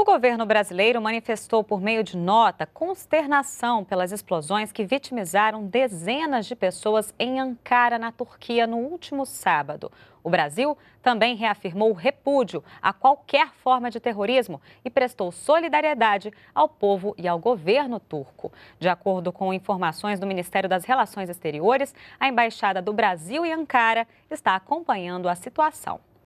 O governo brasileiro manifestou por meio de nota consternação pelas explosões que vitimizaram dezenas de pessoas em Ankara, na Turquia, no último sábado. O Brasil também reafirmou o repúdio a qualquer forma de terrorismo e prestou solidariedade ao povo e ao governo turco. De acordo com informações do Ministério das Relações Exteriores, a Embaixada do Brasil em Ankara está acompanhando a situação.